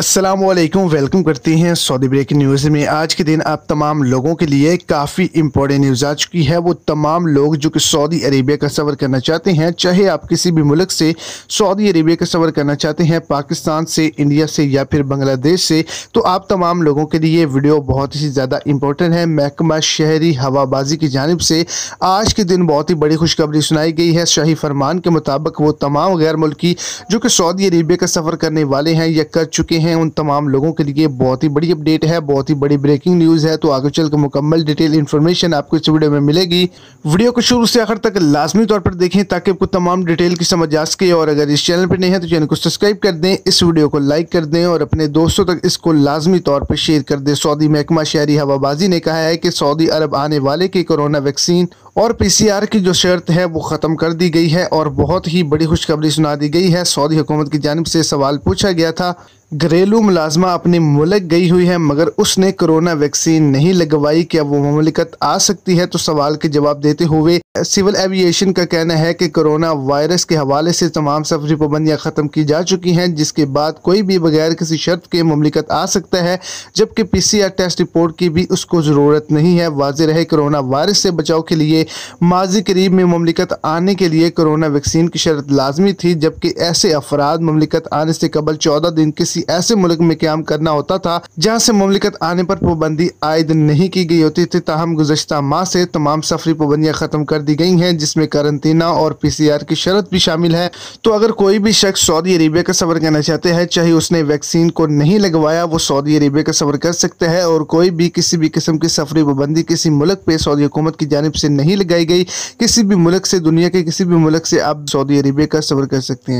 Aslam welcome करते हैं Saudi break news में आज के दिन आप तमाम लोगों के लिए काफ़ी इंपॉर्टेंट न्यूज़ आ चुकी है वो तमाम लोग जो कि सऊदी अरेबिया का सफ़र करना चाहते हैं चाहे आप किसी भी मुल्क से सऊदी अरेबिया का सफ़र करना चाहते हैं पाकिस्तान से इंडिया से या फिर बांग्लादेश से तो आप तमाम लोगों के लिए वीडियो बहुत ही ज़्यादा इंपॉर्टेंट है महकमा शहरी हवाबाजी की जानब से आज के दिन बहुत ही बड़ी खुशखबरी सुनाई गई है शाही फरमान के मुताबिक वो तमाम गैर मुल्की जो कि सऊदी अरेबिया का सफ़र करने वाले हैं या कर चुके हैं हैं उन तमाम लोगों के लिए बहुत ही बड़ी अपडेट है बहुत ही बड़ी ब्रेकिंग न्यूज़ है तो आगे चल कर मुकम्मल डिटेल इन्फॉर्मेशन आपको इस वीडियो में मिलेगी वीडियो को शुरू से आखिर तक लाजमी तौर पर देखें ताकि आपको तमाम डिटेल की समझ आ सके और अगर इस चैनल पर नहीं है तो चैनल को सब्सक्राइब कर दें इस वीडियो को लाइक कर दें और अपने दोस्तों तक इसको लाजमी तौर पर शेयर कर दें सऊदी महकमा शहरी हवाबाजी ने कहा है कि सऊदी अरब आने वाले के कोरोना वैक्सीन और पीसीआर की जो शर्त है वो ख़त्म कर दी गई है और बहुत ही बड़ी खुशखबरी सुना दी गई है सऊदी हुकूमत की जानब से सवाल पूछा गया था घरेलू मुलाजमा अपने मुलक गई हुई है मगर उसने कोरोना वैक्सीन नहीं लगवाई क्या वो ममलिकत आ सकती है तो सवाल के जवाब देते हुए सिविल एविएशन का कहना है कि कोरोना वायरस के हवाले से तमाम सफरी पाबंदियाँ ख़त्म की जा चुकी हैं जिसके बाद कोई भी बगैर किसी शर्त के ममलिकत आ सकता है जबकि P C R test report की भी उसको ज़रूरत नहीं है वाज रहे कोरोना वायरस से बचाव के लिए माजी करीब में ममलिकत आने के लिए कोरोना वैक्सीन की शर्त लाजमी थी जबकि ऐसे अफराद ममलिकत आने से कबल चौदह दिन किसी किसी ऐसे मुल्क में क्याम करना होता था जहाँ से ममलिकत आने पर पाबंदी आयद नहीं की गई होती थी ताहम गुजशत माह से तमाम सफरी पाबंदियाँ खत्म कर दी गई हैं जिसमें करंतना और पी सी आर की शरत भी शामिल है तो अगर कोई भी शख्स सऊदी अरेबिया का सफर करना चाहते हैं चाहे उसने वैक्सीन को नहीं लगवाया वो सऊदी अरेबिया का सफर कर सकते हैं और कोई भी किसी भी किस्म की सफरी पाबंदी किसी मुल्क पे सऊदी हुकूमत की जानब से नहीं लगाई गई किसी भी मुल्क से दुनिया के किसी भी मुल्क से आप सऊदी अरेबिया का सफर कर सकते हैं